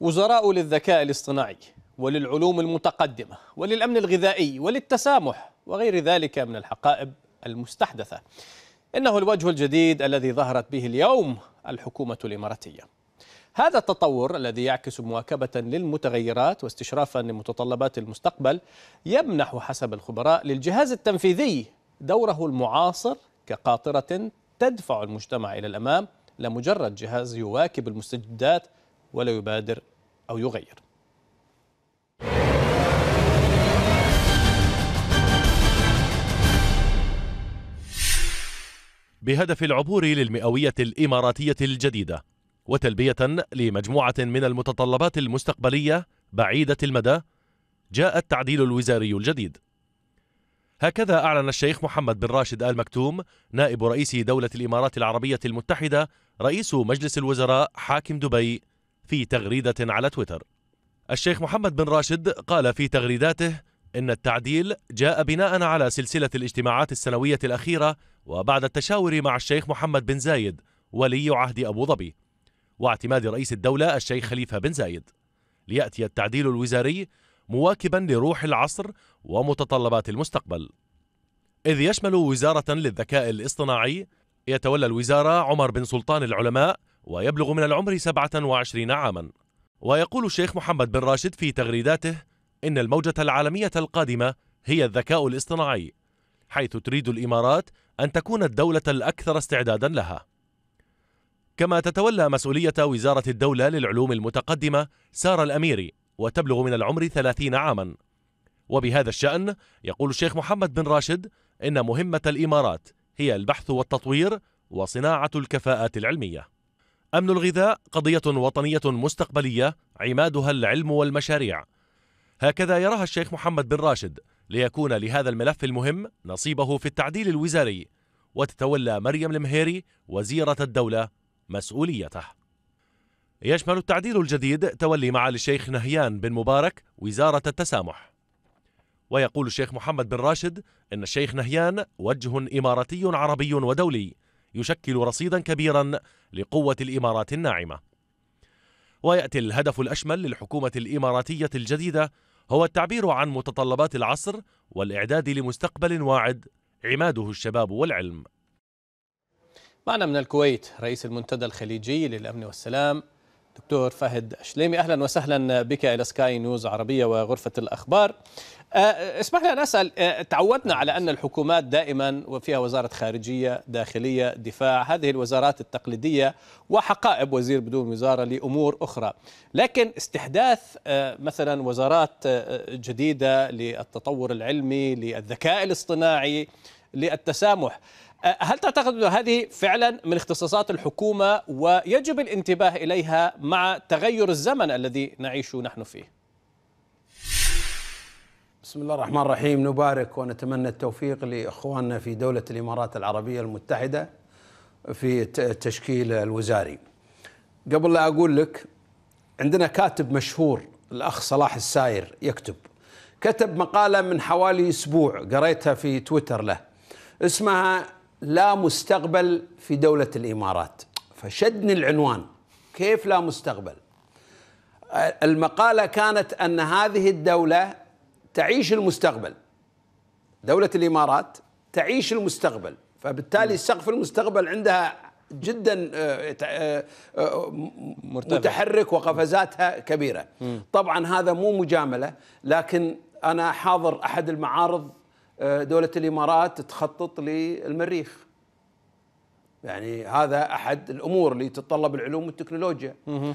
وزراء للذكاء الاصطناعي وللعلوم المتقدمة وللأمن الغذائي وللتسامح وغير ذلك من الحقائب المستحدثة إنه الوجه الجديد الذي ظهرت به اليوم الحكومة الإماراتية هذا التطور الذي يعكس مواكبة للمتغيرات واستشرافا لمتطلبات المستقبل يمنح حسب الخبراء للجهاز التنفيذي دوره المعاصر كقاطرة تدفع المجتمع إلى الأمام لمجرد جهاز يواكب المستجدات ولا يبادر أو يغير بهدف العبور للمئوية الإماراتية الجديدة وتلبية لمجموعة من المتطلبات المستقبلية بعيدة المدى جاء التعديل الوزاري الجديد هكذا أعلن الشيخ محمد بن راشد آل مكتوم نائب رئيس دولة الإمارات العربية المتحدة رئيس مجلس الوزراء حاكم دبي في تغريدة على تويتر الشيخ محمد بن راشد قال في تغريداته إن التعديل جاء بناء على سلسلة الاجتماعات السنوية الأخيرة وبعد التشاور مع الشيخ محمد بن زايد ولي عهد أبو ظبي واعتماد رئيس الدولة الشيخ خليفة بن زايد ليأتي التعديل الوزاري مواكبا لروح العصر ومتطلبات المستقبل إذ يشمل وزارة للذكاء الاصطناعي يتولى الوزارة عمر بن سلطان العلماء ويبلغ من العمر 27 عاما ويقول الشيخ محمد بن راشد في تغريداته إن الموجة العالمية القادمة هي الذكاء الاصطناعي حيث تريد الإمارات أن تكون الدولة الأكثر استعدادا لها كما تتولى مسؤولية وزارة الدولة للعلوم المتقدمة سارة الأميري وتبلغ من العمر 30 عاما وبهذا الشأن يقول الشيخ محمد بن راشد إن مهمة الإمارات هي البحث والتطوير وصناعة الكفاءات العلمية أمن الغذاء قضية وطنية مستقبلية عمادها العلم والمشاريع هكذا يراها الشيخ محمد بن راشد ليكون لهذا الملف المهم نصيبه في التعديل الوزاري وتتولى مريم المهيري وزيرة الدولة مسؤوليته يشمل التعديل الجديد تولي معالي الشيخ نهيان بن مبارك وزارة التسامح ويقول الشيخ محمد بن راشد إن الشيخ نهيان وجه إماراتي عربي ودولي يشكل رصيدا كبيرا لقوة الإمارات الناعمة ويأتي الهدف الأشمل للحكومة الإماراتية الجديدة هو التعبير عن متطلبات العصر والإعداد لمستقبل واعد عماده الشباب والعلم معنا من الكويت رئيس المنتدى الخليجي للأمن والسلام دكتور فهد شليمي اهلا وسهلا بك الى سكاي نيوز عربيه وغرفه الاخبار آه، اسمح لي ان اسال آه، تعودنا على ان الحكومات دائما وفيها وزاره خارجيه داخليه دفاع هذه الوزارات التقليديه وحقائب وزير بدون وزاره لامور اخرى لكن استحداث آه، مثلا وزارات جديده للتطور العلمي للذكاء الاصطناعي للتسامح أه، هل تعتقد هذه فعلا من اختصاصات الحكومة ويجب الانتباه إليها مع تغير الزمن الذي نعيش نحن فيه بسم الله الرحمن الرحيم نبارك ونتمنى التوفيق لإخواننا في دولة الإمارات العربية المتحدة في التشكيل الوزاري قبل لا أقول لك عندنا كاتب مشهور الأخ صلاح الساير يكتب كتب مقالة من حوالي أسبوع قريتها في تويتر له اسمها لا مستقبل في دولة الإمارات فشدني العنوان كيف لا مستقبل المقالة كانت أن هذه الدولة تعيش المستقبل دولة الإمارات تعيش المستقبل فبالتالي سقف المستقبل عندها جدا آه، آه، آه، متحرك وقفزاتها كبيرة طبعا هذا مو مجاملة لكن أنا حاضر أحد المعارض دولة الإمارات تخطط للمريخ يعني هذا أحد الأمور اللي تتطلب العلوم والتكنولوجيا آه،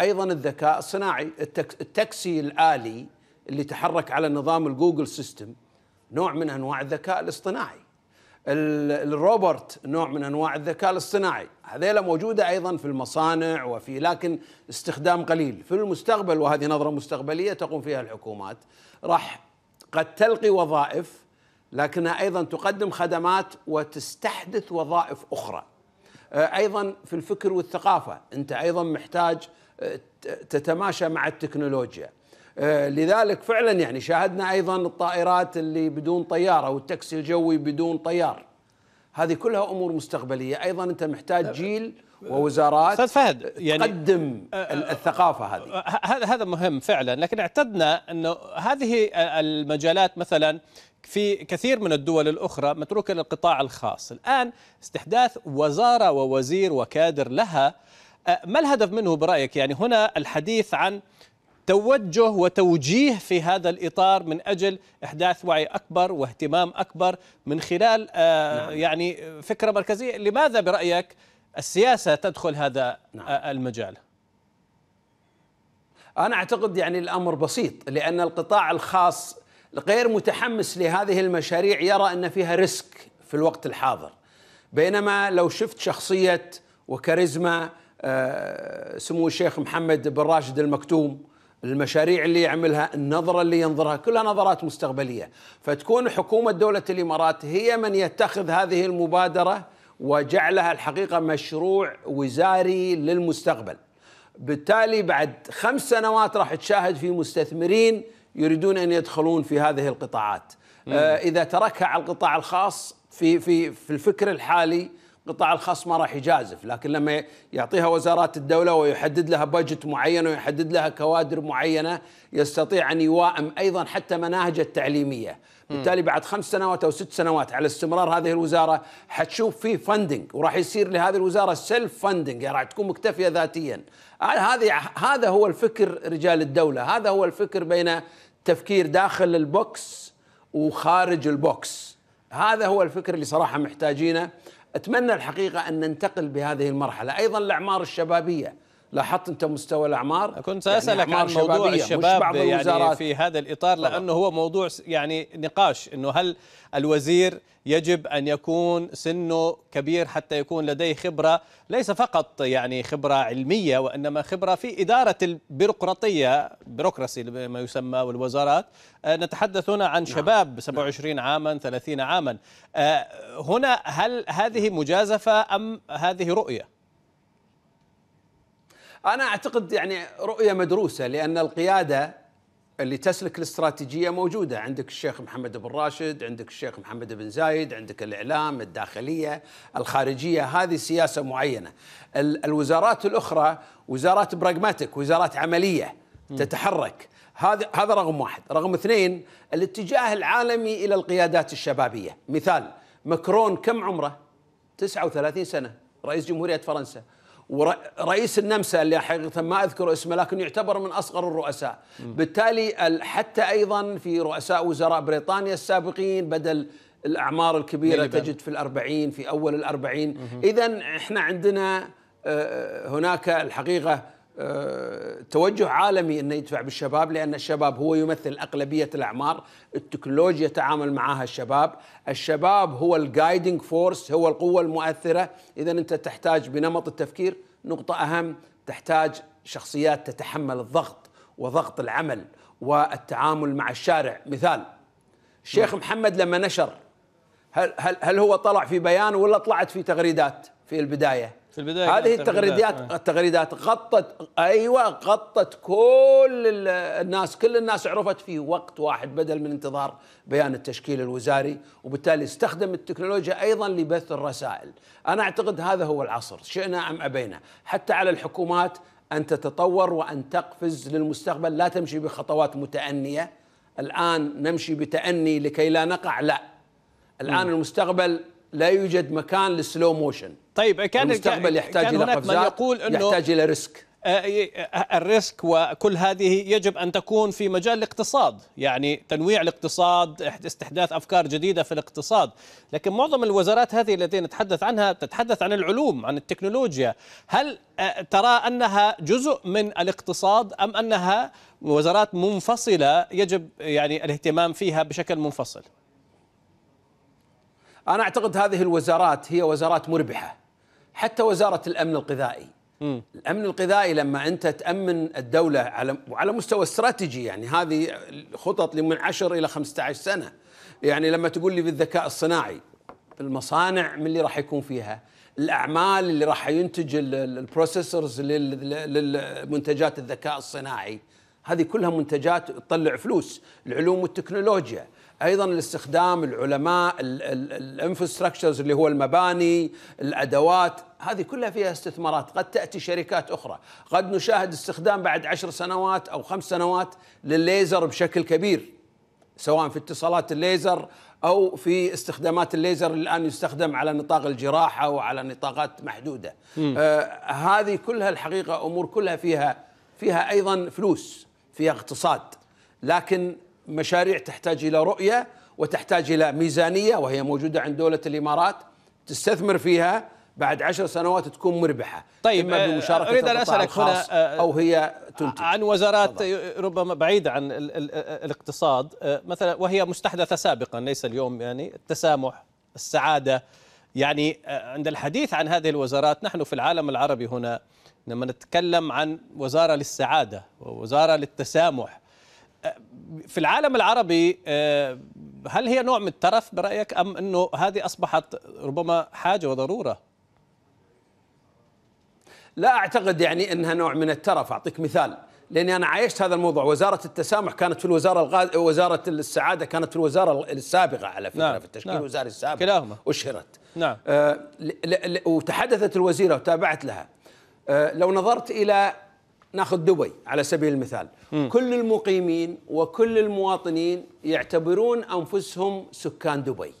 أيضا الذكاء الصناعي التاكسي الآلي اللي تحرك على نظام الجوجل سيستم نوع من أنواع الذكاء الاصطناعي الروبوت نوع من انواع الذكاء الاصطناعي هذيلا موجوده ايضا في المصانع وفي لكن استخدام قليل في المستقبل وهذه نظره مستقبليه تقوم فيها الحكومات راح قد تلقي وظائف لكنها ايضا تقدم خدمات وتستحدث وظائف اخرى. آه، ايضا في الفكر والثقافه، انت ايضا محتاج آه، تتماشى مع التكنولوجيا. آه، لذلك فعلا يعني شاهدنا ايضا الطائرات اللي بدون طياره والتاكسي الجوي بدون طيار. هذه كلها امور مستقبليه، ايضا انت محتاج طيب. جيل ووزارات استاذ فهد يعني تقدم الثقافه هذه هذا مهم فعلا لكن اعتدنا انه هذه المجالات مثلا في كثير من الدول الاخرى متروكه للقطاع الخاص الان استحداث وزاره ووزير وكادر لها ما الهدف منه برايك يعني هنا الحديث عن توجه وتوجيه في هذا الإطار من أجل إحداث وعي أكبر واهتمام أكبر من خلال نعم. يعني فكرة مركزية لماذا برأيك السياسة تدخل هذا نعم. آه، المجال أنا أعتقد يعني الأمر بسيط لأن القطاع الخاص غير متحمس لهذه المشاريع يرى أن فيها ريسك في الوقت الحاضر بينما لو شفت شخصية وكاريزما آه، سمو الشيخ محمد بن راشد المكتوم المشاريع اللي يعملها النظرة اللي ينظرها كلها نظرات مستقبلية فتكون حكومة دولة الإمارات هي من يتخذ هذه المبادرة وجعلها الحقيقه مشروع وزاري للمستقبل. بالتالي بعد خمس سنوات راح تشاهد في مستثمرين يريدون ان يدخلون في هذه القطاعات. آه اذا تركها على القطاع الخاص في في في الفكر الحالي القطاع الخاص ما راح يجازف لكن لما يعطيها وزارات الدولة ويحدد لها بجت معينة ويحدد لها كوادر معينة يستطيع أن يوائم أيضا حتى مناهج التعليمية بالتالي بعد خمس سنوات أو ست سنوات على استمرار هذه الوزارة حتشوف في فندنج وراح يصير لهذه الوزارة سيلف فندنج يعني راح تكون مكتفية ذاتيا آه، هذه هذا هو الفكر رجال الدولة هذا هو الفكر بين تفكير داخل البوكس وخارج البوكس هذا هو الفكر اللي صراحة محتاجينه أتمنى الحقيقة أن ننتقل بهذه المرحلة أيضا الأعمار الشبابية لاحظت انت مستوى الاعمار كنت ساسالك يعني عن موضوع الشباب يعني الوزارات. في هذا الاطار طبعا. لانه هو موضوع يعني نقاش انه هل الوزير يجب ان يكون سنه كبير حتى يكون لديه خبره ليس فقط يعني خبره علميه وانما خبره في اداره البيروقراطيه بيروقراسي ما يسمى والوزارات آه، نتحدث هنا عن نعم. شباب 27 نعم. عاما 30 عاما آه، هنا هل هذه مجازفه ام هذه رؤيه انا اعتقد يعني رؤيه مدروسه لان القياده اللي تسلك الاستراتيجيه موجوده عندك الشيخ محمد بن راشد عندك الشيخ محمد بن زايد عندك الاعلام الداخليه الخارجيه هذه سياسه معينه الوزارات الاخرى وزارات براغماتيك وزارات عمليه تتحرك هذا هذا رقم واحد رقم اثنين الاتجاه العالمي الى القيادات الشبابيه مثال مكرون كم عمره 39 سنه رئيس جمهوريه فرنسا ورئيس النمسا اللي حقيقه ما اذكر اسمه لكن يعتبر من اصغر الرؤساء بالتالي حتى ايضا في رؤساء وزراء بريطانيا السابقين بدل الاعمار الكبيره تجد في الأربعين في اول الأربعين اذا احنا عندنا آه، آه، هناك الحقيقه توجه عالمي انه يدفع بالشباب لان الشباب هو يمثل اغلبيه الاعمار، التكنولوجيا تعامل معها الشباب، الشباب هو الجايدنج فورس هو القوه المؤثره، اذا انت تحتاج بنمط التفكير نقطه اهم تحتاج شخصيات تتحمل الضغط وضغط العمل والتعامل مع الشارع، مثال الشيخ نعم. محمد لما نشر هل هل هل هو طلع في بيان ولا طلعت في تغريدات في البدايه؟ في البدايه هذه التغريدات آه. التغريدات غطت ايوه غطت كل الناس كل الناس عرفت في وقت واحد بدل من انتظار بيان التشكيل الوزاري وبالتالي استخدم التكنولوجيا ايضا لبث الرسائل انا اعتقد هذا هو العصر شئنا ام ابينا حتى على الحكومات ان تتطور وان تقفز للمستقبل لا تمشي بخطوات متانيه الان نمشي بتاني لكي لا نقع لا الان م. المستقبل لا يوجد مكان للسلو موشن طيب كان المستقبل يحتاج كان الى قفزات يقول إنه يحتاج الى ريسك آه، آه، الريسك وكل هذه يجب ان تكون في مجال الاقتصاد، يعني تنويع الاقتصاد، استحداث افكار جديده في الاقتصاد، لكن معظم الوزارات هذه التي نتحدث عنها تتحدث عن العلوم، عن التكنولوجيا، هل آه، ترى انها جزء من الاقتصاد ام انها وزارات منفصله يجب يعني الاهتمام فيها بشكل منفصل؟ انا اعتقد هذه الوزارات هي وزارات مربحه حتى وزاره الامن الغذائي الامن الغذائي لما انت تامن الدوله على وعلى مستوى استراتيجي يعني هذه خطط لمن 10 الى 15 سنه يعني لما تقول لي بالذكاء الصناعي المصانع من اللي راح يكون فيها الاعمال اللي راح ينتج البروسيسورز للمنتجات الذكاء الصناعي هذه كلها منتجات تطلع فلوس العلوم والتكنولوجيا ايضا الاستخدام العلماء الانفراستراكشرز اللي هو المباني الادوات هذه كلها فيها استثمارات قد تاتي شركات اخرى قد نشاهد استخدام بعد عشر سنوات او خمس سنوات للليزر بشكل كبير سواء في اتصالات الليزر او في استخدامات الليزر اللي الان يستخدم على نطاق الجراحه وعلى نطاقات محدوده آه هذه كلها الحقيقه امور كلها فيها فيها ايضا فلوس فيها اقتصاد لكن مشاريع تحتاج الى رؤيه وتحتاج الى ميزانيه وهي موجوده عند دوله الامارات تستثمر فيها بعد عشر سنوات تكون مربحه طيب اما بمشاركه اريد ان اسالك هنا آه، او هي تنتج عن وزارات طبعا. ربما بعيده عن ال ال الاقتصاد آه، مثلا وهي مستحدثه سابقا ليس اليوم يعني التسامح السعاده يعني آه، عند الحديث عن هذه الوزارات نحن في العالم العربي هنا لما نتكلم عن وزاره للسعاده ووزاره للتسامح في العالم العربي آه، هل هي نوع من الترف برايك ام انه هذه اصبحت ربما حاجه وضروره؟ لا اعتقد يعني انها نوع من الترف اعطيك مثال لاني انا عايشت هذا الموضوع وزاره التسامح كانت في الوزاره الغاز... وزاره السعاده كانت في الوزاره السابقه على فكره نعم. في التشكيل نعم. الوزاري السابق كلاهما اشهرت نعم آه ل... ل... ل... وتحدثت الوزيره وتابعت لها آه لو نظرت الى ناخذ دبي على سبيل المثال م. كل المقيمين وكل المواطنين يعتبرون انفسهم سكان دبي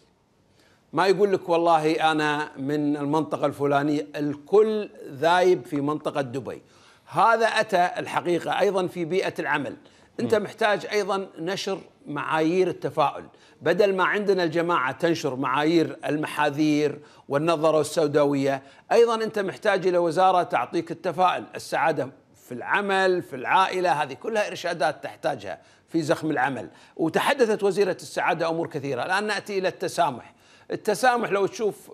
ما يقول لك والله انا من المنطقه الفلانيه الكل ذايب في منطقه دبي هذا اتى الحقيقه ايضا في بيئه العمل انت م. محتاج ايضا نشر معايير التفاؤل بدل ما عندنا الجماعه تنشر معايير المحاذير والنظره السوداويه ايضا انت محتاج الى وزاره تعطيك التفاؤل السعاده في العمل في العائلة هذه كلها إرشادات تحتاجها في زخم العمل وتحدثت وزيرة السعادة أمور كثيرة الآن نأتي إلى التسامح التسامح لو تشوف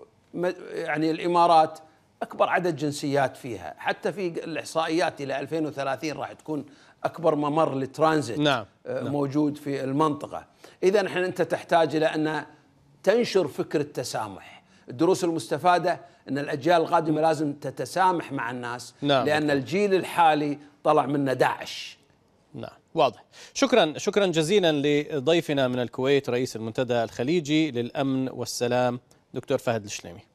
يعني الإمارات أكبر عدد جنسيات فيها حتى في الإحصائيات إلى 2030 راح تكون أكبر ممر للترانزيت نعم،, آه، نعم. موجود في المنطقة إذا نحن أنت تحتاج إلى أن تنشر فكر التسامح الدروس المستفاده ان الاجيال القادمه لازم تتسامح مع الناس نعم. لان الجيل الحالي طلع منه داعش نعم واضح شكرا شكرا جزيلا لضيفنا من الكويت رئيس المنتدى الخليجي للامن والسلام دكتور فهد الشليمي